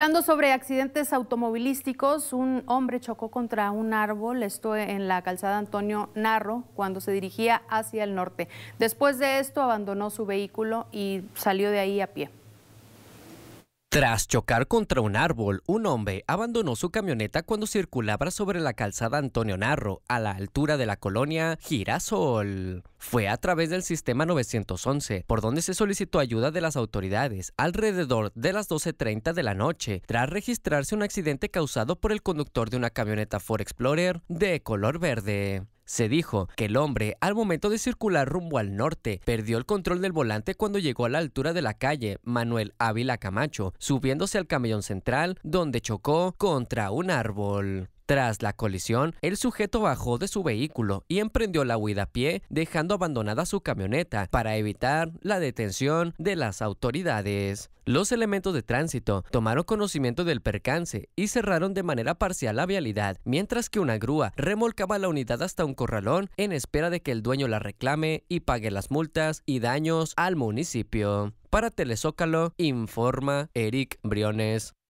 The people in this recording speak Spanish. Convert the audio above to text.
Hablando sobre accidentes automovilísticos, un hombre chocó contra un árbol, esto en la calzada Antonio Narro, cuando se dirigía hacia el norte. Después de esto abandonó su vehículo y salió de ahí a pie. Tras chocar contra un árbol, un hombre abandonó su camioneta cuando circulaba sobre la calzada Antonio Narro, a la altura de la colonia Girasol. Fue a través del sistema 911, por donde se solicitó ayuda de las autoridades alrededor de las 12.30 de la noche, tras registrarse un accidente causado por el conductor de una camioneta Ford Explorer de color verde. Se dijo que el hombre, al momento de circular rumbo al norte, perdió el control del volante cuando llegó a la altura de la calle Manuel Ávila Camacho, subiéndose al camellón central, donde chocó contra un árbol. Tras la colisión, el sujeto bajó de su vehículo y emprendió la huida a pie, dejando abandonada su camioneta para evitar la detención de las autoridades. Los elementos de tránsito tomaron conocimiento del percance y cerraron de manera parcial la vialidad, mientras que una grúa remolcaba la unidad hasta un corralón en espera de que el dueño la reclame y pague las multas y daños al municipio. Para Telezócalo, informa Eric Briones.